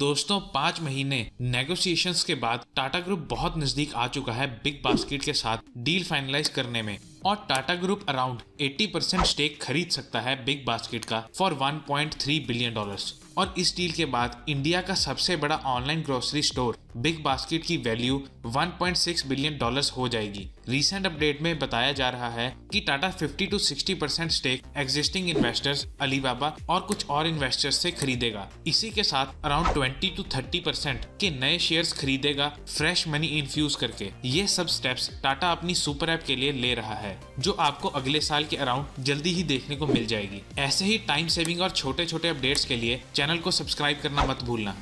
दोस्तों पांच महीने नेगोशिएशंस के बाद टाटा ग्रुप बहुत नजदीक आ चुका है बिग बास्केट के साथ डील फाइनलाइज करने में और Tata group around 80 percent stake खरीद सकता है बिग बास्केट का फॉर 1.3 बिलियन डॉलर्स और इस डील के बाद इंडिया का सबसे बड़ा online grocery store BigBasket की वैल्यू 1.6 बिलियन डॉलर्स हो जाएगी रीसेंट अपडेट में बताया जा रहा है कि Tata 50 to 60 percent stake existing investors Alibaba और कुछ और इन्वेस्टर्स से खरीदेगा इसी के साथ अराउंड 20 टू 30 परसेंट के नए शेयर्स खरीदेगा फ्रेश मनी इन्फ्यूज करके ये सब स्टेप्स टाटा अपनी सुपर ऐप के लिए ले रहा है जो आपको अगले साल के अराउंड जल्दी ही देखने को मिल जाएगी ऐसे ही टाइम सेविंग और छोटे छोटे अपडेट्स के लिए चैनल को सब्सक्राइब करना मत भूलना